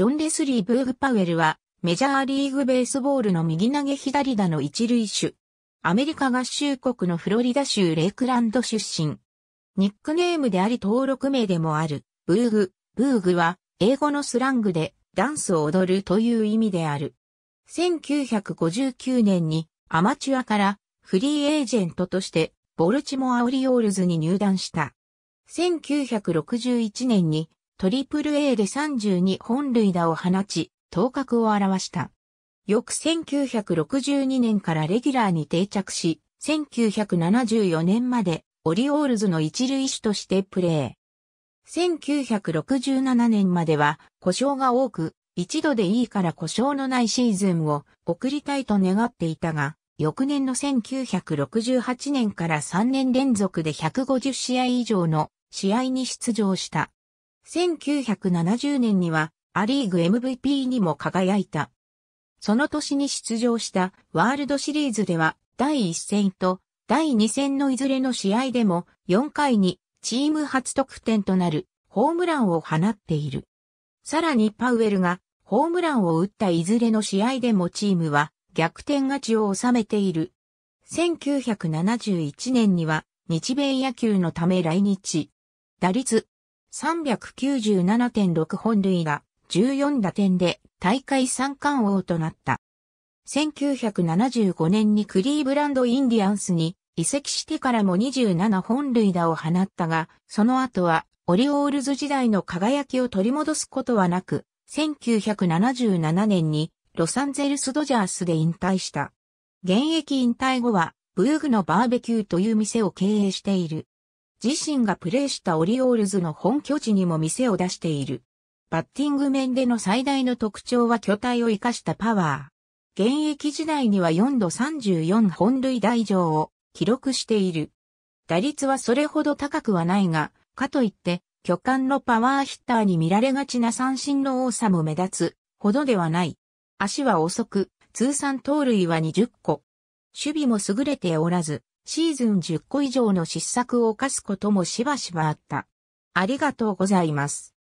ジョン・レスリー・ブーグ・パウエルは、メジャーリーグベースボールの右投げ左打の一塁手。アメリカ合衆国のフロリダ州レイクランド出身。ニックネームであり登録名でもある、ブーグ。ブーグは、英語のスラングで、ダンスを踊るという意味である。1959年に、アマチュアから、フリーエージェントとして、ボルチモア・オリオールズに入団した。1961年に、トリプル A で32本塁打を放ち、頭角を表した。翌1962年からレギュラーに定着し、1974年までオリオールズの一塁手としてプレー。1967年までは故障が多く、一度でいいから故障のないシーズンを送りたいと願っていたが、翌年の1968年から3年連続で150試合以上の試合に出場した。1970年にはアリーグ MVP にも輝いた。その年に出場したワールドシリーズでは第1戦と第2戦のいずれの試合でも4回にチーム初得点となるホームランを放っている。さらにパウエルがホームランを打ったいずれの試合でもチームは逆転勝ちを収めている。1971年には日米野球のため来日。打率397.6本塁打、14打点で大会三冠王となった。1975年にクリーブランド・インディアンスに移籍してからも27本塁打を放ったが、その後はオリオールズ時代の輝きを取り戻すことはなく、1977年にロサンゼルス・ドジャースで引退した。現役引退後は、ブーグのバーベキューという店を経営している。自身がプレーしたオリオールズの本拠地にも店を出している。バッティング面での最大の特徴は巨体を活かしたパワー。現役時代には4度34本塁打以上を記録している。打率はそれほど高くはないが、かといって、巨漢のパワーヒッターに見られがちな三振の多さも目立つほどではない。足は遅く、通算盗塁は20個。守備も優れておらず、シーズン10個以上の失策を犯すこともしばしばあった。ありがとうございます。